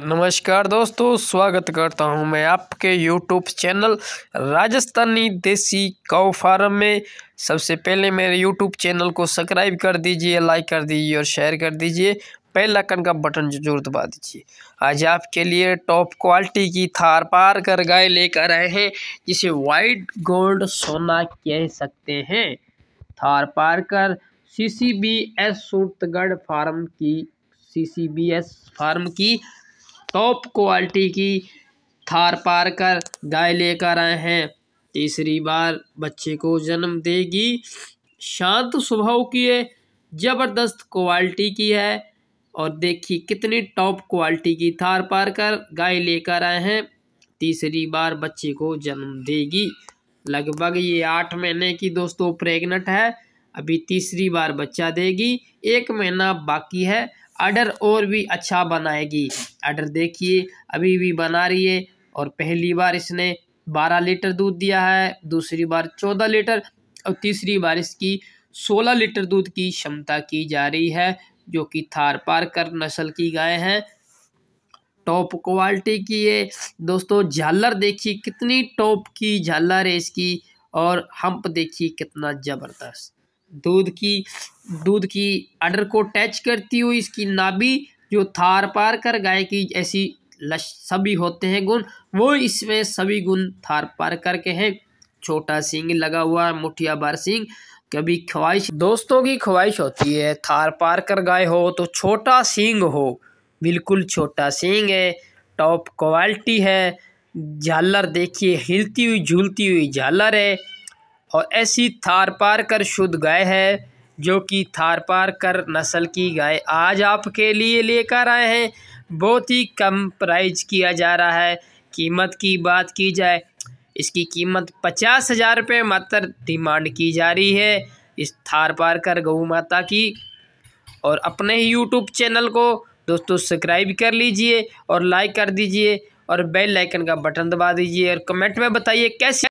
नमस्कार दोस्तों स्वागत करता हूं मैं आपके यूट्यूब चैनल राजस्थानी देसी काउ फार्म में सबसे पहले मेरे यूट्यूब चैनल को सब्सक्राइब कर दीजिए लाइक कर दीजिए और शेयर कर दीजिए बेल आइकन का बटन जरूर दबा दीजिए आज आपके लिए टॉप क्वालिटी की थार पार कर गाय लेकर आए हैं जिसे वाइट गोल्ड सोना कह सकते हैं Tharparkar C C B S Suratgarh farm की C C B S farm की टॉप क्वालिटी की थार पार कर गाय लेकर आए हैं तीसरी बार बच्चे को जन्म देगी शांत स्वभाव की है ज़बरदस्त क्वालिटी की है और देखिए कितनी टॉप क्वालिटी की थार पार कर गाय लेकर आए हैं तीसरी बार बच्चे को जन्म देगी लगभग ये आठ महीने की दोस्तों प्रेग्नेंट है अभी तीसरी बार बच्चा देगी एक महीना बाकी है अडर और भी अच्छा बनाएगी अडर देखिए अभी भी बना रही है और पहली बार इसने बारह लीटर दूध दिया है दूसरी बार चौदह लीटर और तीसरी बार इसकी सोलह लीटर दूध की क्षमता की जा रही है जो कि थार पार कर नस्ल की गाय हैं टॉप क्वालिटी की है दोस्तों झालर देखिए कितनी टॉप की झालर है इसकी और हम्प देखिए कितना ज़बरदस्त दूध की दूध की अंडर को टच करती हुई इसकी नाभि जो थार पार कर गाय की ऐसी लश सभी होते हैं गुण वो इसमें सभी गुण थार पार करके हैं छोटा सिंह लगा हुआ मुठिया बार सिंह कभी ख्वाहिश दोस्तों की ख्वाहिश होती है थार पार कर गाय हो तो छोटा सिंह हो बिल्कुल छोटा सिंह है टॉप क्वालिटी है झालर देखिए हिलती हुई झूलती हुई झालर है और ऐसी थार पार कर शुद्ध गाय है जो कि थार पार कर नस्ल की गाय आज आपके लिए लेकर आए हैं बहुत ही कम प्राइज किया जा रहा है कीमत की बात की जाए इसकी कीमत पचास हज़ार रुपये मात्र डिमांड की जा रही है इस थार पार कर गऊ माता की और अपने ही यूट्यूब चैनल को दोस्तों सब्सक्राइब कर लीजिए और लाइक कर दीजिए और बेल आइकन का बटन दबा दीजिए और कमेंट में बताइए कैसे